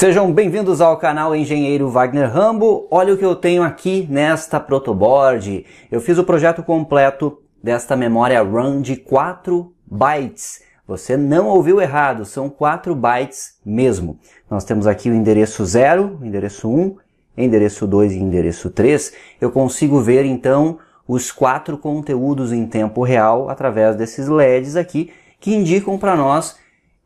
Sejam bem-vindos ao canal Engenheiro Wagner Rambo. Olha o que eu tenho aqui nesta protoboard. Eu fiz o projeto completo desta memória RAM de 4 bytes. Você não ouviu errado, são 4 bytes mesmo. Nós temos aqui o endereço 0, endereço 1, endereço 2 e endereço 3. Eu consigo ver então os quatro conteúdos em tempo real através desses LEDs aqui que indicam para nós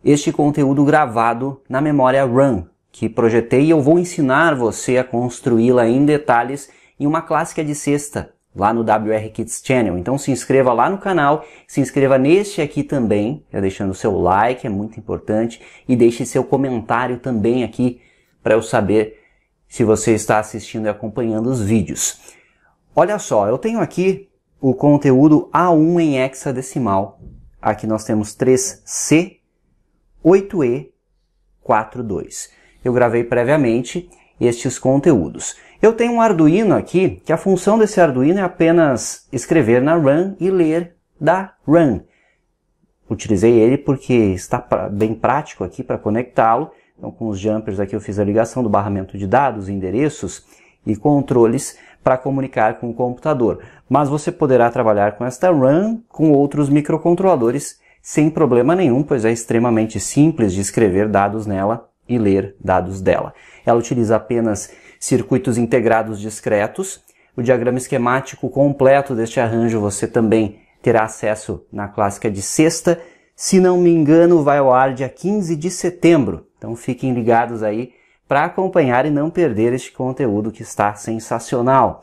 este conteúdo gravado na memória RAM, que projetei e eu vou ensinar você a construí-la em detalhes em uma clássica é de sexta, lá no WR Kids Channel. Então se inscreva lá no canal, se inscreva neste aqui também, deixando seu like, é muito importante, e deixe seu comentário também aqui para eu saber se você está assistindo e acompanhando os vídeos. Olha só, eu tenho aqui o conteúdo A1 em hexadecimal. Aqui nós temos 3C, 8E, 42 eu gravei previamente estes conteúdos. Eu tenho um Arduino aqui, que a função desse Arduino é apenas escrever na RAM e ler da RAM. Utilizei ele porque está bem prático aqui para conectá-lo. Então, com os jumpers aqui eu fiz a ligação do barramento de dados, endereços e controles para comunicar com o computador. Mas você poderá trabalhar com esta RAM com outros microcontroladores sem problema nenhum, pois é extremamente simples de escrever dados nela e ler dados dela. Ela utiliza apenas circuitos integrados discretos. O diagrama esquemático completo deste arranjo você também terá acesso na clássica de sexta. Se não me engano, vai ao ar dia 15 de setembro. Então fiquem ligados aí para acompanhar e não perder este conteúdo que está sensacional.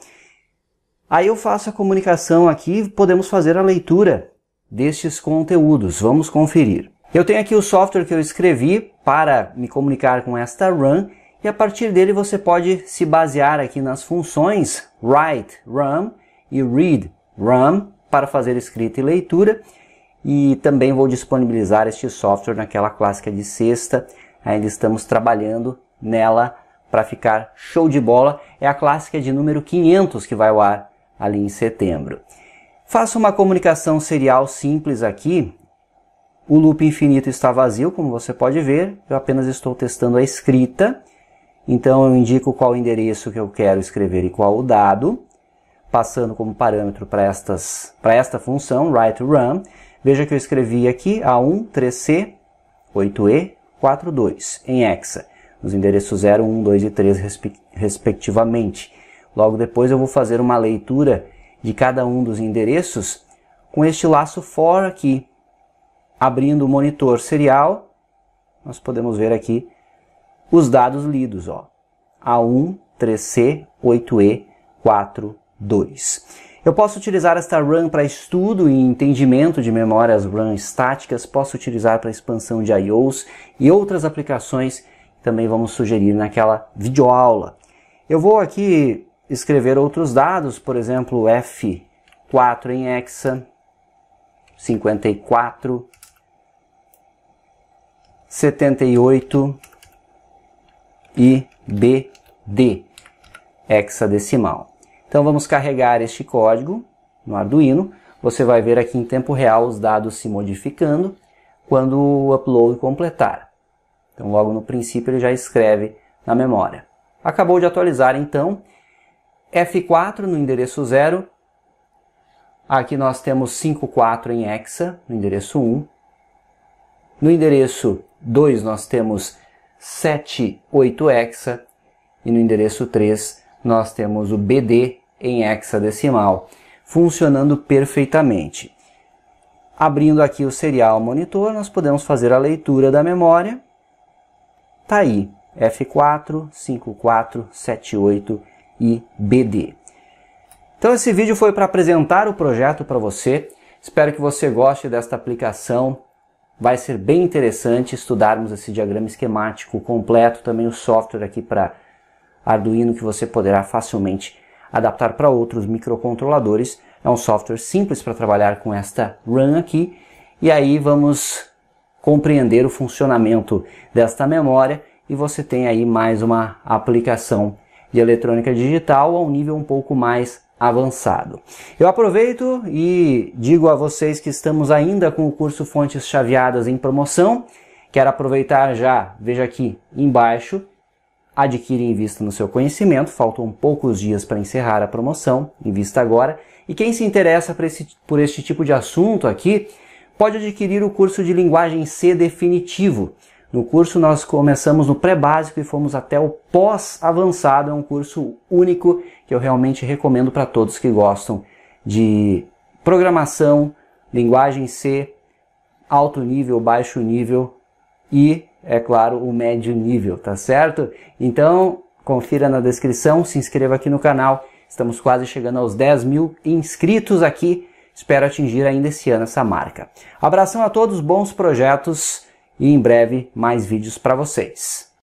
Aí eu faço a comunicação aqui, e podemos fazer a leitura destes conteúdos. Vamos conferir. Eu tenho aqui o software que eu escrevi para me comunicar com esta RAM e a partir dele você pode se basear aqui nas funções write RAM e read RAM para fazer escrita e leitura e também vou disponibilizar este software naquela clássica de sexta ainda estamos trabalhando nela para ficar show de bola é a clássica de número 500 que vai ao ar ali em setembro faço uma comunicação serial simples aqui o loop infinito está vazio, como você pode ver. Eu apenas estou testando a escrita. Então eu indico qual endereço que eu quero escrever e qual o dado, passando como parâmetro para esta função write run. Veja que eu escrevi aqui A1, 3C, 8E, 42 em hexa, nos endereços 0, 1, 2 e 3 respectivamente. Logo depois eu vou fazer uma leitura de cada um dos endereços com este laço for aqui, abrindo o monitor serial, nós podemos ver aqui os dados lidos, ó. a 13 c 8E, 42 Eu posso utilizar esta RAM para estudo e entendimento de memórias RAM estáticas, posso utilizar para expansão de IOs e outras aplicações que também vamos sugerir naquela videoaula. Eu vou aqui escrever outros dados, por exemplo, F4 em hexa, 54, 78 e BD hexadecimal. Então vamos carregar este código no Arduino. Você vai ver aqui em tempo real os dados se modificando quando o upload completar. Então logo no princípio ele já escreve na memória. Acabou de atualizar então. F4 no endereço 0. Aqui nós temos 5,4 em hexa no endereço 1 no endereço 2 nós temos 7, 8 hexa e no endereço 3 nós temos o BD em hexadecimal, funcionando perfeitamente. Abrindo aqui o serial monitor, nós podemos fazer a leitura da memória. Tá aí, F4, 54, e BD. Então esse vídeo foi para apresentar o projeto para você. Espero que você goste desta aplicação Vai ser bem interessante estudarmos esse diagrama esquemático completo, também o software aqui para Arduino que você poderá facilmente adaptar para outros microcontroladores. É um software simples para trabalhar com esta RAM aqui. E aí vamos compreender o funcionamento desta memória e você tem aí mais uma aplicação de eletrônica digital a um nível um pouco mais avançado. Eu aproveito e digo a vocês que estamos ainda com o curso Fontes Chaveadas em promoção. Quero aproveitar já, veja aqui embaixo, adquira em vista no seu conhecimento. Faltam poucos dias para encerrar a promoção, em vista agora. E quem se interessa por, esse, por este tipo de assunto aqui, pode adquirir o curso de linguagem C definitivo. No curso nós começamos no pré-básico e fomos até o pós-avançado, é um curso único que eu realmente recomendo para todos que gostam de programação, linguagem C, alto nível, baixo nível e, é claro, o médio nível, tá certo? Então, confira na descrição, se inscreva aqui no canal. Estamos quase chegando aos 10 mil inscritos aqui. Espero atingir ainda esse ano essa marca. Abração a todos, bons projetos e em breve mais vídeos para vocês.